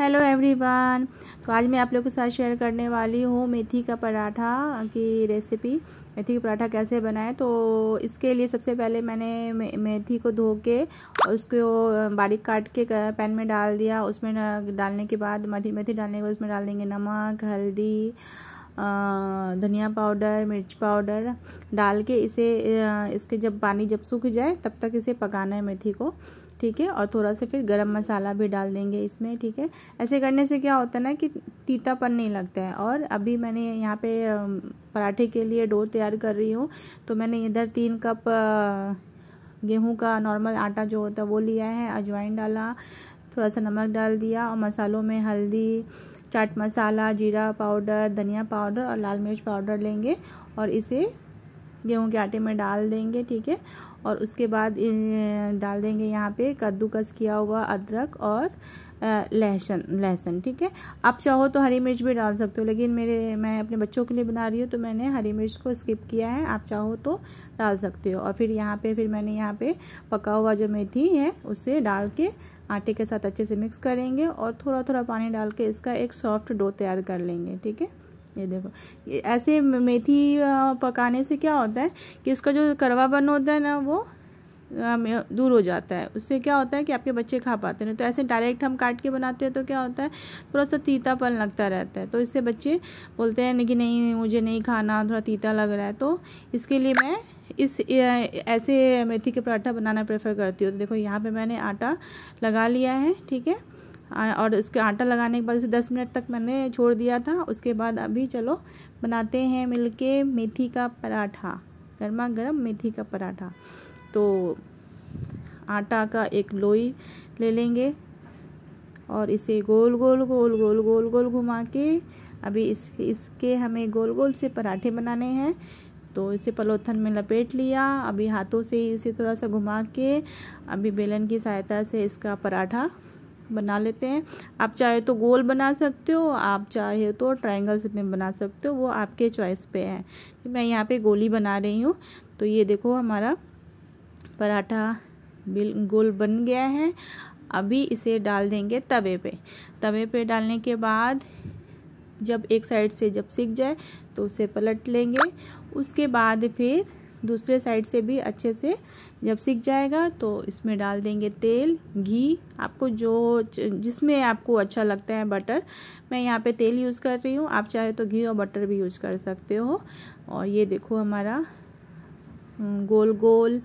hello everyone तो आज मैं आप लोगों के साथ शेयर करने वाली हूँ मेथी का पराठा की रेसिपी मेथी का पराठा कैसे बनाएं तो इसके लिए सबसे पहले मैंने मे मेथी को धो के उसको बारीक काट के पैन में डाल दिया उसमें डालने के बाद मेथी मेथी डालने के बाद उसमें डाल देंगे नमक हल्दी धनिया पाउडर मिर्च पाउडर डाल के इसे इसके जब पानी जब सूख जाए तब तक इसे पकाना है मेथी को ठीक है और थोड़ा सा फिर गरम मसाला भी डाल देंगे इसमें ठीक है ऐसे करने से क्या होता है ना कि तीतापन नहीं लगता है और अभी मैंने यहाँ पे पराठे के लिए डो तैयार कर रही हूँ तो मैंने इधर तीन कप गेहूं का नॉर्मल आटा जो होता है वो लिया है अजवाइन डाला थोड़ा सा नमक डाल दिया और मसालों में हल्दी चाट मसाला जीरा पाउडर धनिया पाउडर और लाल मिर्च पाउडर लेंगे और इसे गेहूं के आटे में डाल देंगे ठीक है और उसके बाद डाल देंगे यहाँ पे कद्दूकस किया हुआ अदरक और लहसन लहसन ठीक है आप चाहो तो हरी मिर्च भी डाल सकते हो लेकिन मेरे मैं अपने बच्चों के लिए बना रही हूँ तो मैंने हरी मिर्च को स्किप किया है आप चाहो तो डाल सकते हो और फिर यहाँ पे फिर मैंने यहाँ पे पका हुआ जो मेथी है उसे डाल के आटे के साथ अच्छे से मिक्स करेंगे और थोड़ा थोड़ा पानी डाल के इसका एक सॉफ्ट डो तैयार कर लेंगे ठीक है ये देखो ऐसे मेथी पकाने से क्या होता है कि इसका जो बन होता है ना वो दूर हो जाता है उससे क्या होता है कि आपके बच्चे खा पाते हैं तो ऐसे डायरेक्ट हम काट के बनाते हैं तो क्या होता है थोड़ा सा तीतापन लगता रहता है तो इससे बच्चे बोलते हैं कि नहीं मुझे नहीं खाना थोड़ा तीता लग रहा है तो इसके लिए मैं इस ऐसे मेथी के पराठा बनाना प्रेफर करती हूँ तो देखो यहाँ पर मैंने आटा लगा लिया है ठीक है और उसके आटा लगाने के बाद उसे दस मिनट तक मैंने छोड़ दिया था उसके बाद अभी चलो बनाते हैं मिलके मेथी का पराठा गर्मा गर्म मेथी का पराठा तो आटा का एक लोई ले लेंगे और इसे गोल गोल गोल गोल गोल गोल घुमा के अभी इस इसके हमें गोल गोल से पराठे बनाने हैं तो इसे पलोथन में लपेट लिया अभी हाथों से इसे थोड़ा सा घुमा के अभी बेलन की सहायता से इसका पराठा बना लेते हैं आप चाहे तो गोल बना सकते हो आप चाहे तो ट्राइंगल से में बना सकते हो वो आपके चॉइस पे है मैं यहाँ पे गोली बना रही हूँ तो ये देखो हमारा पराठा बिल गोल बन गया है अभी इसे डाल देंगे तवे पे तवे पे डालने के बाद जब एक साइड से जब सीख जाए तो उसे पलट लेंगे उसके बाद फिर दूसरे साइड से भी अच्छे से जब सीख जाएगा तो इसमें डाल देंगे तेल घी आपको जो जिसमें आपको अच्छा लगता है बटर मैं यहाँ पे तेल यूज़ कर रही हूँ आप चाहे तो घी और बटर भी यूज़ कर सकते हो और ये देखो हमारा गोल गोल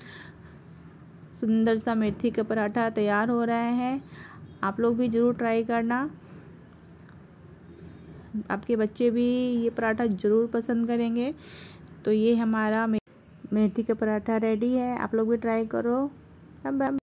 सुंदर सा मेथी का पराठा तैयार हो रहा है आप लोग भी ज़रूर ट्राई करना आपके बच्चे भी ये पराठा ज़रूर पसंद करेंगे तो ये हमारा मेथी का पराठा रेडी है आप लोग भी ट्राई करो बाय